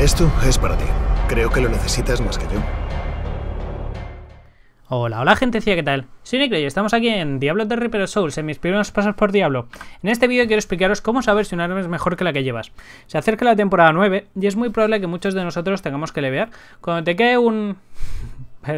Esto es para ti. Creo que lo necesitas más que yo. Hola, hola gente, ¿qué tal? Soy Niclay y estamos aquí en Diablo de Reaper Souls, en mis primeros pasos por Diablo. En este vídeo quiero explicaros cómo saber si un arma es mejor que la que llevas. Se acerca la temporada 9 y es muy probable que muchos de nosotros tengamos que levear. Cuando te quede un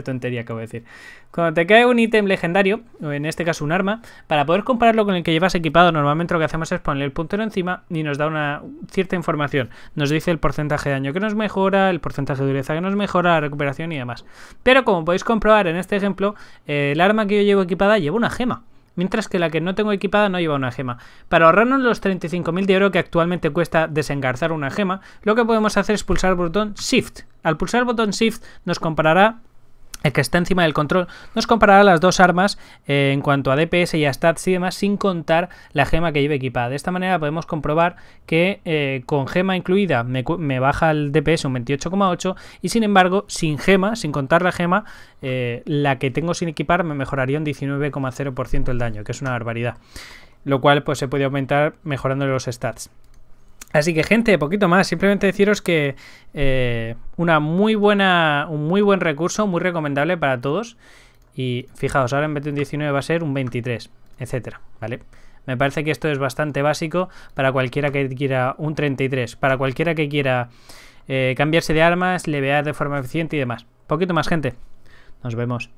tontería acabo de decir. Cuando te cae un ítem legendario, o en este caso un arma, para poder compararlo con el que llevas equipado, normalmente lo que hacemos es ponerle el puntero encima y nos da una cierta información. Nos dice el porcentaje de daño que nos mejora, el porcentaje de dureza que nos mejora, la recuperación y demás. Pero como podéis comprobar en este ejemplo, eh, el arma que yo llevo equipada lleva una gema mientras que la que no tengo equipada no lleva una gema. Para ahorrarnos los 35.000 de oro que actualmente cuesta desengarzar una gema, lo que podemos hacer es pulsar el botón Shift. Al pulsar el botón Shift nos comparará el que está encima del control, nos comparará las dos armas eh, en cuanto a DPS y a stats y demás, sin contar la gema que lleve equipada. De esta manera podemos comprobar que eh, con gema incluida me, baja el DPS un 28,8 y sin embargo, sin gema, sin contar la gema, eh, la que tengo sin equipar me mejoraría un 19,0% el daño, que es una barbaridad. Lo cual pues se puede aumentar mejorando los stats. Así que gente, poquito más, simplemente deciros que eh, una muy buena, un muy buen recurso, muy recomendable para todos. Y fijaos, ahora en vez de un 19 va a ser un 23, etcétera, ¿vale? Me parece que esto es bastante básico para cualquiera que quiera un 33, para cualquiera que quiera eh, cambiarse de armas, levear de forma eficiente y demás. Poquito más, gente. Nos vemos.